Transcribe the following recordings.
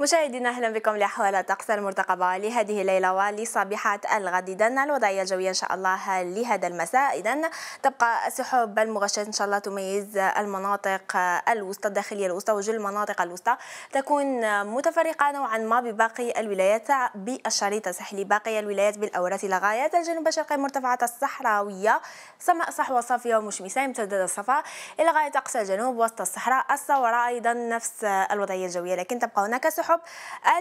مشاهدينا اهلا بكم لاحوال الطقس المرتقبه لهذه الليله ولصبيحه الغد اذا الوضعيه الجويه ان شاء الله لهذا المساء اذا تبقى السحب المغشاه ان شاء الله تميز المناطق الوسطى الداخليه الوسطى وجل المناطق الوسطى تكون متفرقه نوعا ما بباقي الولايات بالشريط الساحلي باقي الولايات بالاوراس الى غايه الجنوب الشرقي مرتفعات الصحراويه سماء صحوه صافيه ومشمسه امتداد الصفا الى غايه اقصى الجنوب وسط الصحراء الصوراء ايضا نفس الوضعيه الجويه لكن تبقى هناك سحب السحب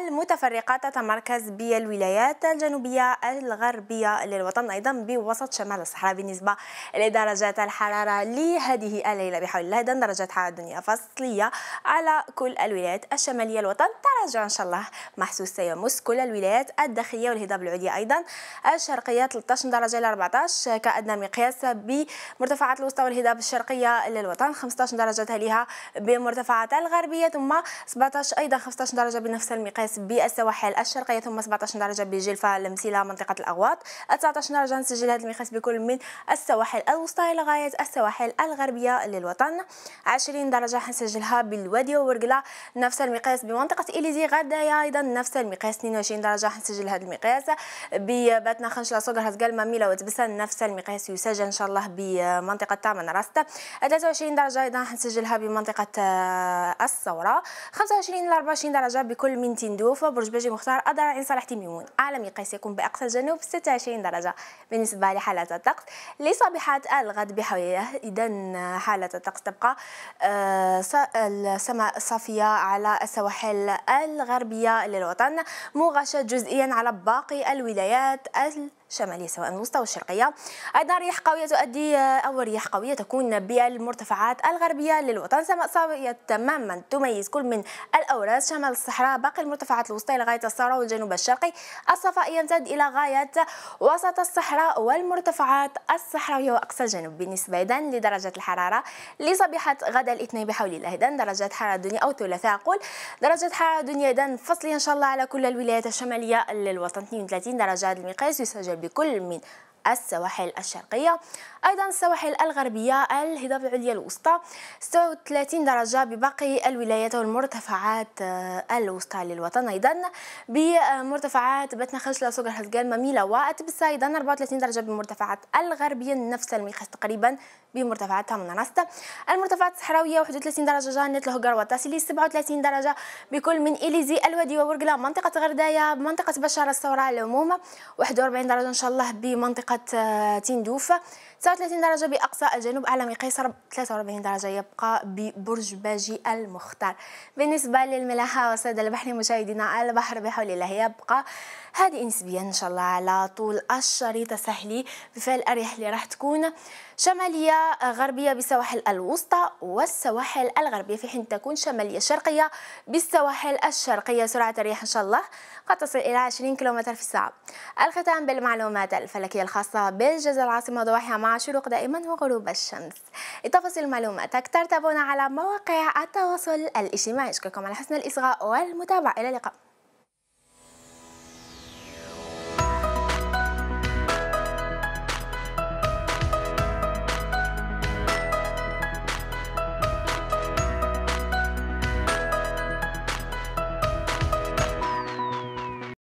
المتفرقة تتمركز بالولايات الجنوبية الغربية للوطن أيضا بوسط شمال الصحراء بالنسبة لدرجات الحرارة لهذه الليلة بحول الله درجات حرارة الدنيا فصلية على كل الولايات الشمالية الوطن تراجع إن شاء الله محسوس سيمس كل الولايات الداخلية والهضاب العليا أيضا الشرقية 13 درجة إلى 14 كأدنى مقياس بمرتفعات الوسطى والهضاب الشرقية للوطن 15 درجة تليها بمرتفعات الغربية ثم 17 أيضا 15 درجة درجة بنفس المقياس بالسواحل الشرقية ثم 17 درجة بجلفة لمسيلة منطقة الأغواط 19 درجة نسجل هذا المقياس بكل من السواحل الوسطى إلى غاية السواحل الغربية للوطن 20 درجة حنسجلها بالوادي وورقلة نفس المقياس بمنطقة إليزي غدايا أيضا نفس المقياس 22 درجة حنسجل هذا المقياس بباتنا خنشلة صقر هزقال ماميلة وتبسا نفس المقياس يسجل إن شاء الله بمنطقة تامن راست 23 درجة أيضا حنسجلها بمنطقة آه، الثورة 25 ل 24 درجة بكل من تندوف برج باجي مختار أدرى إن صالح تيميون أعلى مقياس يكون بأقصى الجنوب 26 درجة بالنسبة لحالة الطقس لصبيحات الغد بحوية إذا حالة الطقس تبقى آه، السماء صافية على السواحل الغربية للوطن مغشى جزئيا على باقي الولايات شمالية سواء الوسطى والشرقية أيضا رياح قوية تؤدي أو رياح قوية تكون بالمرتفعات الغربية للوطن سماء صافية تماما تميز كل من الأوراس شمال الصحراء باقي المرتفعات الوسطى لغاية الصحراء والجنوب الشرقي الصفاء يمتد إلى غاية وسط الصحراء والمرتفعات الصحراوية وأقصى الجنوب بالنسبة إذا لدرجة الحرارة لصبيحة غدا الاثنين بحول الله إذا درجة حرارة الدنيا أو الثلاثاء أقول درجة حرارة الدنيا إذا فصلي إن شاء الله على كل الولايات الشمالية للوطن 32 درجة المقياس يسجل بكل من السواحل الشرقية أيضا السواحل الغربية الهضاب العليا الوسطى 36 درجة بباقي الولايات والمرتفعات آه، الوسطى للوطن أيضا بمرتفعات باتنا خجلة سوقر الحزقان مميلة وأتبسة أيضا 34 درجة بمرتفعات الغربية نفس الميخس تقريبا بمرتفعاتها من راست المرتفعات الصحراوية 31 درجة جانيت لهجر وتاسيلي 37 درجة بكل من إليزي الوادي وورقلا منطقة غردايا منطقة بشار الثورة العموم 41 درجة إن شاء الله بمنطقة منطقة آه، تندوف 39 درجة بأقصى الجنوب أعلى مقيس 43 درجة يبقى ببرج باجي المختار بالنسبة للملاحة والسادة البحر مشاهدينا البحر بحول الله يبقى هذه نسبيا ان شاء الله على طول الشريط بفعل الاريح اللي راح تكون شماليه غربيه بالسواحل الوسطى والسواحل الغربيه في حين تكون شماليه شرقيه بالسواحل الشرقيه سرعه الرياح ان شاء الله قد تصل الى 20 كيلومتر في الساعه الختام بالمعلومات الفلكيه الخاصه بالجزر العاصمه ضواحيها مع شروق دائما وغروب الشمس لتفاصيل المعلومات اكثر تابعونا على مواقع التواصل الاجتماعي اشكركم على حسن الاصغاء والمتابعه الى اللقاء